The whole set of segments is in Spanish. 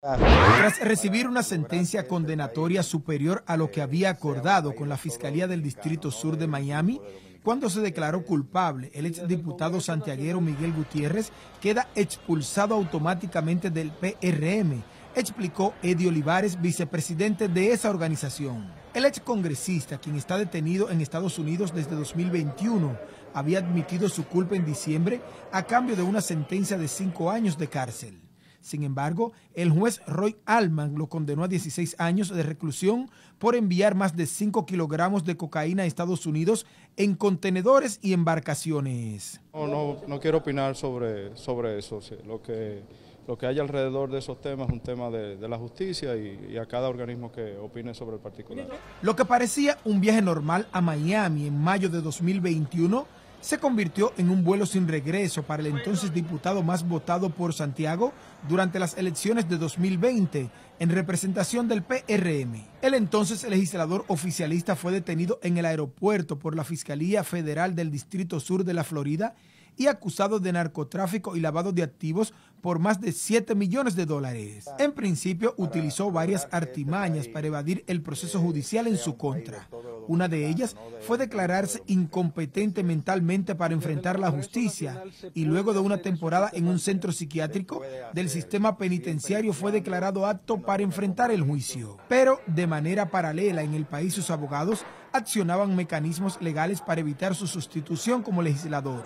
Tras recibir una sentencia condenatoria superior a lo que había acordado con la Fiscalía del Distrito Sur de Miami, cuando se declaró culpable, el exdiputado santiaguero Miguel Gutiérrez queda expulsado automáticamente del PRM, explicó Eddie Olivares, vicepresidente de esa organización. El excongresista, quien está detenido en Estados Unidos desde 2021, había admitido su culpa en diciembre a cambio de una sentencia de cinco años de cárcel. Sin embargo, el juez Roy Alman lo condenó a 16 años de reclusión por enviar más de 5 kilogramos de cocaína a Estados Unidos en contenedores y embarcaciones. No, no, no quiero opinar sobre, sobre eso. Lo, que, lo que hay alrededor de esos temas es un tema de, la justicia y, y, a cada organismo que opine sobre el particular. Lo que parecía un viaje normal a Miami en mayo de 2021 se convirtió en un vuelo sin regreso para el entonces diputado más votado por Santiago durante las elecciones de 2020 en representación del PRM. El entonces legislador oficialista fue detenido en el aeropuerto por la Fiscalía Federal del Distrito Sur de la Florida y acusado de narcotráfico y lavado de activos por más de 7 millones de dólares. En principio utilizó varias este artimañas para evadir el proceso judicial en su contra. Una de ellas fue declararse pues, incompetente mentalmente para enfrentar la justicia y luego de una temporada en un centro psiquiátrico del sistema penitenciario fue declarado apto para enfrentar el juicio. Pero de manera paralela en el país sus abogados accionaban mecanismos legales para evitar su sustitución como legislador.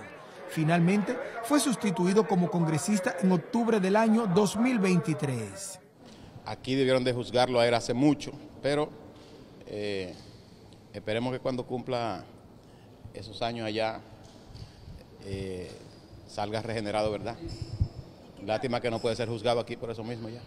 Finalmente, fue sustituido como congresista en octubre del año 2023. Aquí debieron de juzgarlo a él hace mucho, pero eh, esperemos que cuando cumpla esos años allá eh, salga regenerado, ¿verdad? Lástima que no puede ser juzgado aquí por eso mismo ya.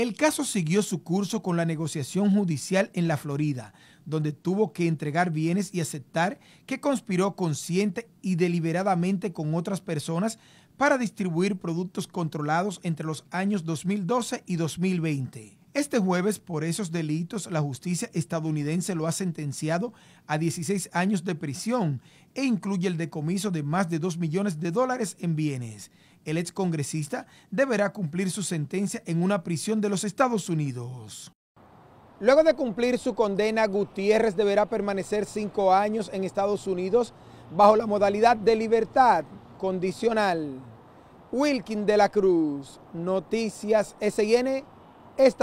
El caso siguió su curso con la negociación judicial en la Florida, donde tuvo que entregar bienes y aceptar que conspiró consciente y deliberadamente con otras personas para distribuir productos controlados entre los años 2012 y 2020. Este jueves, por esos delitos, la justicia estadounidense lo ha sentenciado a 16 años de prisión e incluye el decomiso de más de 2 millones de dólares en bienes. El ex congresista deberá cumplir su sentencia en una prisión de los Estados Unidos. Luego de cumplir su condena, Gutiérrez deberá permanecer cinco años en Estados Unidos bajo la modalidad de libertad condicional. Wilkin de la Cruz, Noticias SN, esta